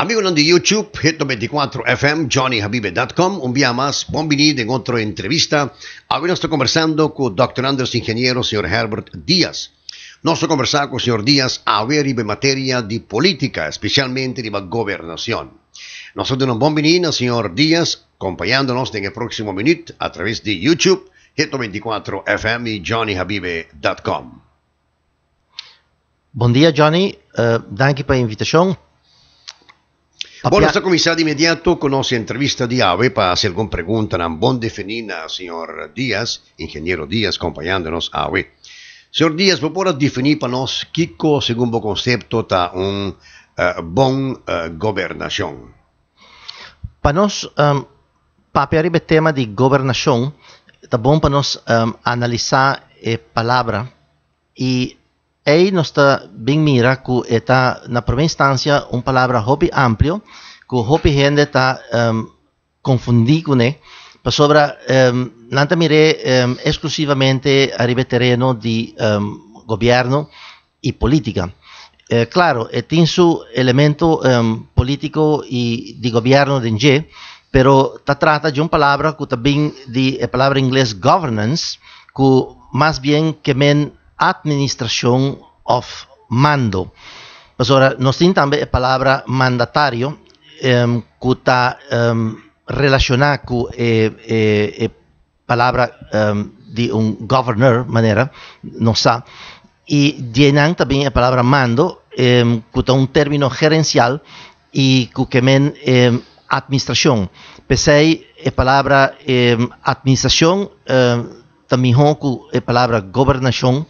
Amigos de YouTube, Hit 24 FM, johnnyhabibe.com, un día más, bienvenido en otra entrevista. Ahora estoy conversando con el doctor Andrés Ingeniero, señor Herbert Díaz. Nos conversando con el señor Díaz a ver en materia de política, especialmente de la gobernación. Nosotros buen día, señor Díaz, acompañándonos en el próximo minuto a través de YouTube, Hit 24 FM y johnnyhabibe.com. Buen día, Johnny. gracias eh, por la invitación a comenzar de inmediato con nuestra entrevista de AVE para hacer alguna pregunta en bon definida, señor Díaz, ingeniero Díaz, acompañándonos AVE. Señor Díaz, ¿vos definir para nosotros qué según vos concepto está un eh, bon eh, gobernación? Para nosotros, em, para hablar el este tema de gobernación, está bueno para nos em, analizar la eh, palabra y Ei nós está bem mira que está na primeira instância uma palavra hobby amplo que hobby gente está um, né para sobre um, nanta mire um, exclusivamente arriba terreno de um, governo e política eh, claro e tem seu elemento um, político e de governo denje, pero ta trata de uma palavra que também de a palavra em governance que mais bien que men administração of mando. Mas ora, nós temos também a palavra mandatário, um, que está um, relacionada com a, eh, a, eh, a eh, palavra um, de um governor, maneira, não sabe. E Dienang também a palavra mando, um, que está um término gerencial e que também é administração. Pensei a palavra administração também há a eh, palavra governação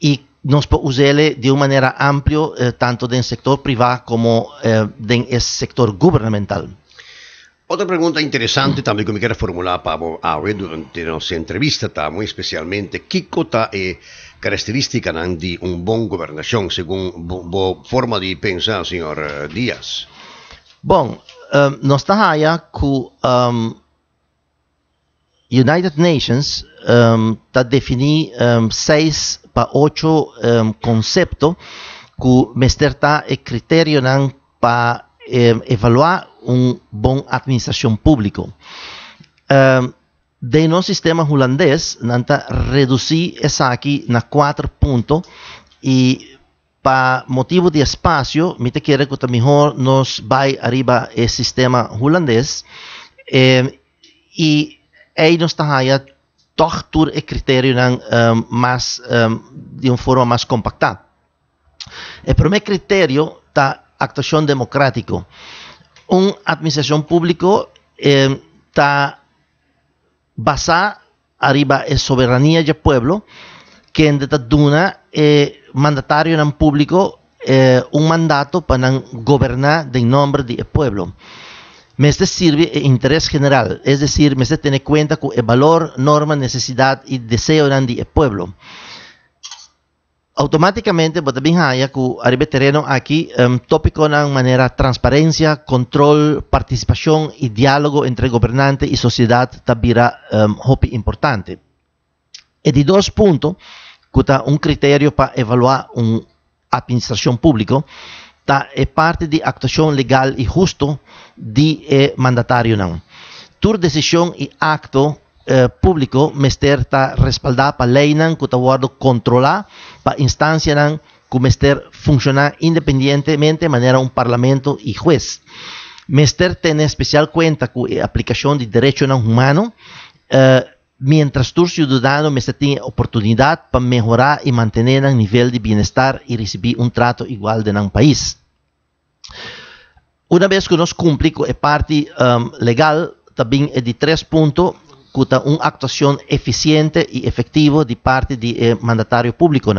e nós podemos usá-la de uma maneira ampla, eh, tanto no setor privado como no eh, setor governamental. Outra pergunta interessante também que me quero formular, Pablo Aue, durante a nossa entrevista, tá, muito especialmente, que cota é característica de um bom governação, segundo boa forma de pensar, senhor Dias? Bom, nós estamos aí com United Nations um, está definido um, seis para ocho um, conceptos que mester el criterio para em, evaluar un buena administración público. Um, de no sistema holandés, nanta reducí esa aquí a cuatro puntos y para motivo de espacio, me te quiere que mejor nos vaya arriba el sistema holandés em, y y nos allá toch el criterio nan, de una forma más compacta. El primer criterio está la actuación democrática. Una administración pública está ehm, basada arriba la e soberanía del pueblo, que está dando e mandatario en público e, un mandato para gobernar en nombre del pueblo me este sirve eh, interés general, es decir, me este tiene cuenta con el eh, valor, norma, necesidad y deseo del pueblo. Automáticamente, pues, también hay arriba terreno aquí, em, tópico de manera transparencia, control, participación y diálogo entre gobernante y sociedad también um, importante. Y de dos puntos, que un criterio para evaluar una administración pública, es parte de actuación legal y justo de eh, mandatario no. Tur decision y acto eh, público público mester ta para pa leinan cu tawardo controla pa instancia nan cu mester independientemente manera un parlamento y juez. Mester tiene especial cuenta con aplicación de derecho humano eh, mientras tur ciudadano mester tiene oportunidad para mejorar y mantener el nivel de bienestar y recibir un trato igual de un país. Una vez que nos cumplimos con eh, la parte um, legal, también es de tres puntos, con una actuación eficiente y efectiva de parte del eh, mandatario público.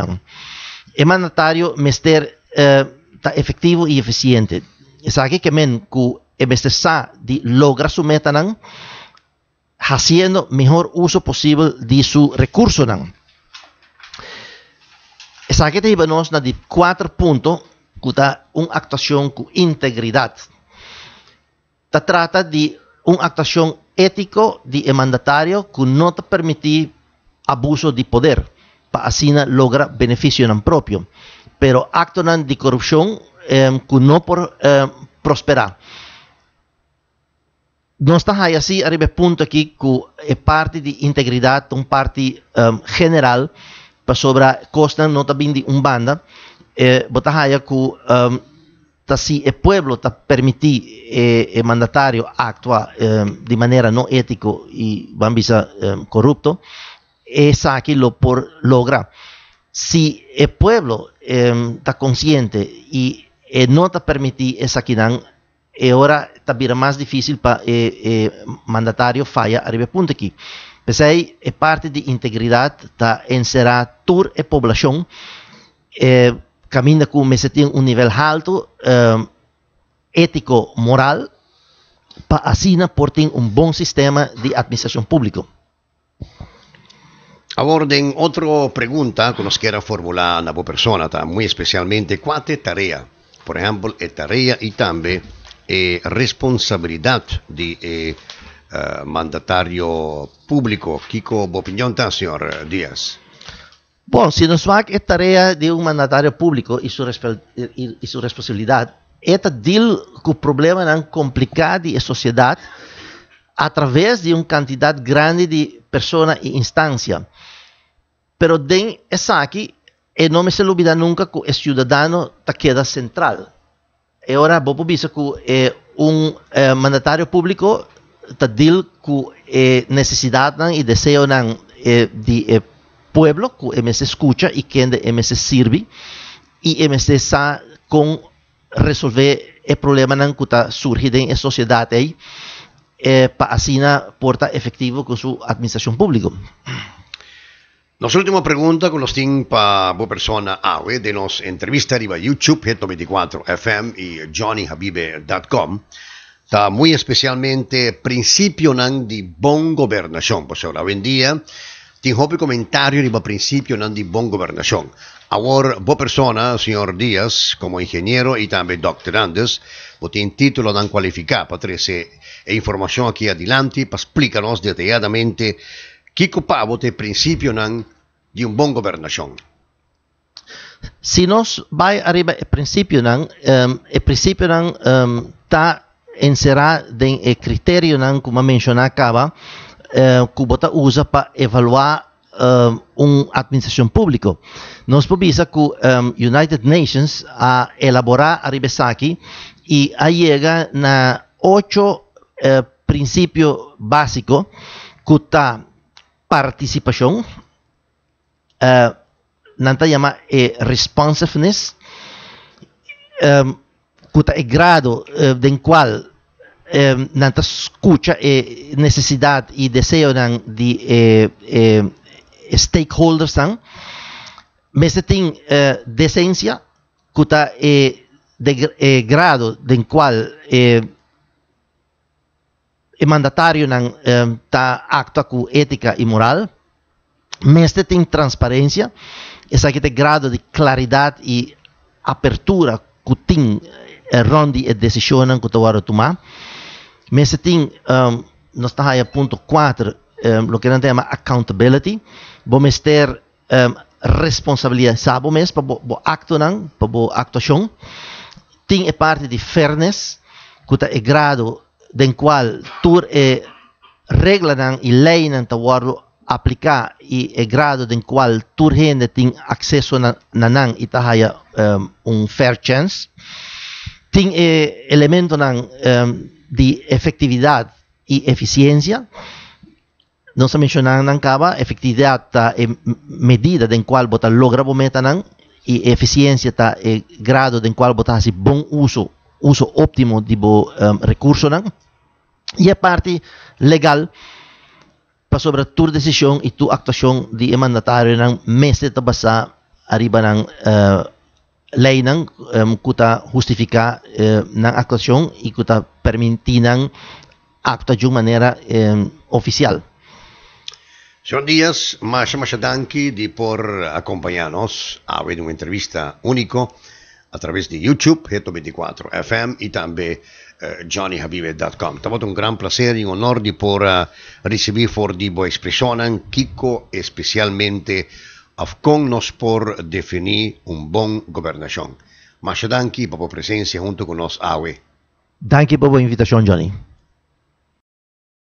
El mandatario está eh, efectivo y eficiente. Es aquí que men que de logra su meta, haciendo haciendo mejor uso posible de su recurso. Es aquí que tenemos cuatro puntos una actuación con integridad. Se trata de una actuación ética de mandatario no te permite abuso de poder... para así lograr beneficio en propio. Pero acto de corrupción que em, no por, em, prospera. No está ahí así, arriba punto aquí, que es parte de integridad, un parte em, general, para sobre costa no también de un banda eh, um, si el pueblo te permití eh, el mandatario actuar um, de manera no ético y bambisa eh, um, corrupto es aquí lo por lograr si el pueblo está consciente y eh, no te permití esa que dan eh, ahora también más difícil para el mandatario falla arriba punto aquí Pensei, es parte de integridad, está encerrar toda la población eh, camina con un un nivel alto, eh, ético, moral, para así aportar un buen sistema de administración pública. Aborden otra pregunta que nos quiera formular la persona, muy especialmente, ¿cuál es tarea? Por ejemplo, la tarea y también eh, responsabilidad de eh, eh, mandatario público. Kiko, ¿qué opinión está, señor Díaz? Bom, se Sinusmac é tarefa de um mandatário público e sua, e sua responsabilidade. Esta deal com o problema não complicado e sociedade através de uma quantidade grande de pessoas e instâncias. Pero tem essa aqui, e eh, não me se olvida nunca que o cidadão está queda central. E ora, vou dizer que eh, um eh, mandatário público está deal com a eh, necessidade e desejo não, de pueblo que escucha y que de MS sirve y MS sa con resolver el problema que surge en la sociedad ahí eh, para así porta efectivo con su administración pública. Nos última pregunta con los tin para vos persona ¿eh? de nos entrevista arriba YouTube, 124 FM y johnnyhabibe.com. Está muy especialmente principio de buena gobernación, pues ahora hoy en día Ti un comentario el principio de di gobernación. Ahora, vos persona, señor Díaz, como ingeniero y e también doctor vos tiene título de cualificado, para e información aquí adelante para explicarnos detalladamente qué ocupaba el principio de un buena gobernación. Si nos va arriba el principio nan, el ehm, e principio está ehm, um, encerrado en el criterio como mencioné acaba, uh, eh, que o Bota usa para evaluar um, eh, uma administração pública. Nós dizer eh, que um, United Nations a elaborar a Ribesaki e a chega na oito uh, princípios básicos que tá participação, uh, chama é responsiveness, um, que tá é grado uh, qual Em, e e eh, nanta escucha necesidad y deseo de eh, stakeholders tan mesetin decencia eh, e de grado el cual el eh, mandatario nan em, ta acto ética y moral mesetin transparencia esa que te grado de claridad y apertura cutin eh, rondi e decisionan cutawaro Mas tem, um, nós estamos a ponto 4, um, o que nós tema é accountability. Vamos ter um, responsabilidade, sabe mesmo, para bo, bo acto não, para bo actuação. Tem a parte de fairness, que é o grado em qual tur é regra não, e lei não está aplicar e é grado em qual tur gente tem acesso na, na não e está um, um fair chance. Tem eh, é, elemento não, um, de efectividad y eficiencia, no se menciona la efectividad es la medida en cual bota logra meta y y eficiencia es el grado en cual bota se buen uso uso óptimo de bo um, em, recurso nan parte legal para sobre tu decisión y tu actuación de mandatario nan meses tá basa arriba la uh, lei nan eh, em, justificar uh, eh, actuación y permitirán actuar de manera em, oficial. Señor Díaz, más por acompañarnos a ver una entrevista único a través de YouTube, Geto 24 FM y también eh, johnnyhabibe.com. un gran placer y un honor de por eh, recibir por di expresionan Kiko especialmente afconos por definir un buen gobernación. Muchas gracias por presencia junto con nos AWE. Danke über Invitation, Johnny.